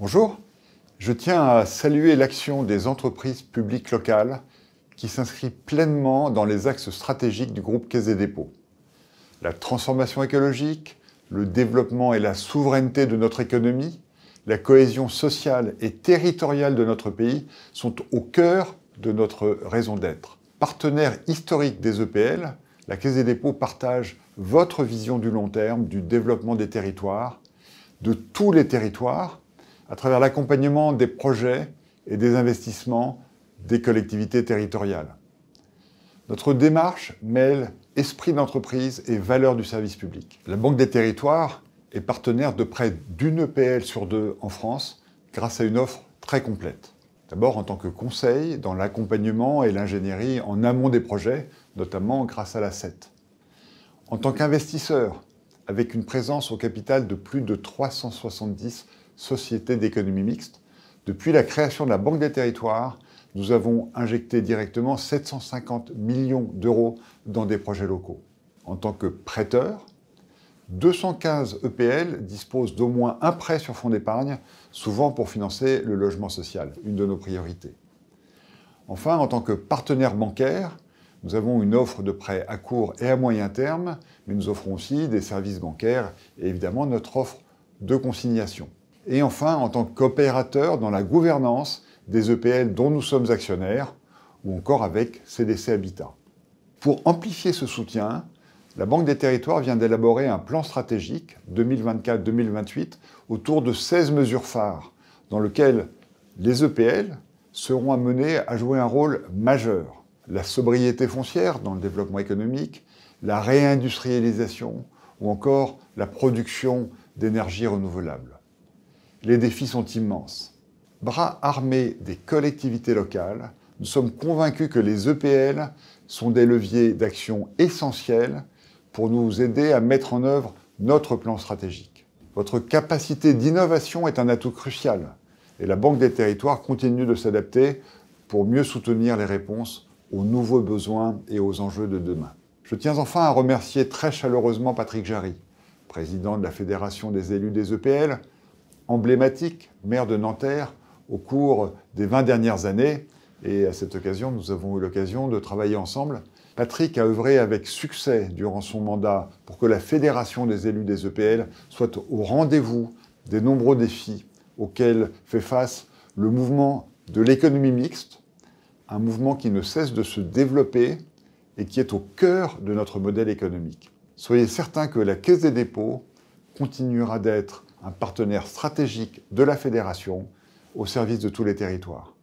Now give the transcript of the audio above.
Bonjour, je tiens à saluer l'action des entreprises publiques locales qui s'inscrit pleinement dans les axes stratégiques du groupe Caisse des dépôts. La transformation écologique, le développement et la souveraineté de notre économie, la cohésion sociale et territoriale de notre pays sont au cœur de notre raison d'être. Partenaire historique des EPL, la Caisse des dépôts partage votre vision du long terme du développement des territoires, de tous les territoires, à travers l'accompagnement des projets et des investissements des collectivités territoriales. Notre démarche mêle esprit d'entreprise et valeur du service public. La Banque des Territoires est partenaire de près d'une EPL sur deux en France grâce à une offre très complète. D'abord en tant que conseil dans l'accompagnement et l'ingénierie en amont des projets, notamment grâce à la l'asset. En tant qu'investisseur, avec une présence au capital de plus de 370 société d'économie mixte. Depuis la création de la Banque des territoires, nous avons injecté directement 750 millions d'euros dans des projets locaux. En tant que prêteur, 215 EPL disposent d'au moins un prêt sur fonds d'épargne, souvent pour financer le logement social, une de nos priorités. Enfin, en tant que partenaire bancaire, nous avons une offre de prêts à court et à moyen terme, mais nous offrons aussi des services bancaires et évidemment notre offre de consignation et enfin en tant qu'opérateur dans la gouvernance des EPL dont nous sommes actionnaires, ou encore avec CDC Habitat. Pour amplifier ce soutien, la Banque des Territoires vient d'élaborer un plan stratégique 2024-2028 autour de 16 mesures phares, dans lequel les EPL seront amenés à jouer un rôle majeur. La sobriété foncière dans le développement économique, la réindustrialisation ou encore la production d'énergie renouvelable les défis sont immenses. Bras armés des collectivités locales, nous sommes convaincus que les EPL sont des leviers d'action essentiels pour nous aider à mettre en œuvre notre plan stratégique. Votre capacité d'innovation est un atout crucial et la Banque des Territoires continue de s'adapter pour mieux soutenir les réponses aux nouveaux besoins et aux enjeux de demain. Je tiens enfin à remercier très chaleureusement Patrick Jarry, président de la Fédération des élus des EPL, emblématique, maire de Nanterre, au cours des 20 dernières années. Et à cette occasion, nous avons eu l'occasion de travailler ensemble. Patrick a œuvré avec succès durant son mandat pour que la Fédération des élus des EPL soit au rendez-vous des nombreux défis auxquels fait face le mouvement de l'économie mixte, un mouvement qui ne cesse de se développer et qui est au cœur de notre modèle économique. Soyez certains que la Caisse des dépôts continuera d'être un partenaire stratégique de la fédération au service de tous les territoires.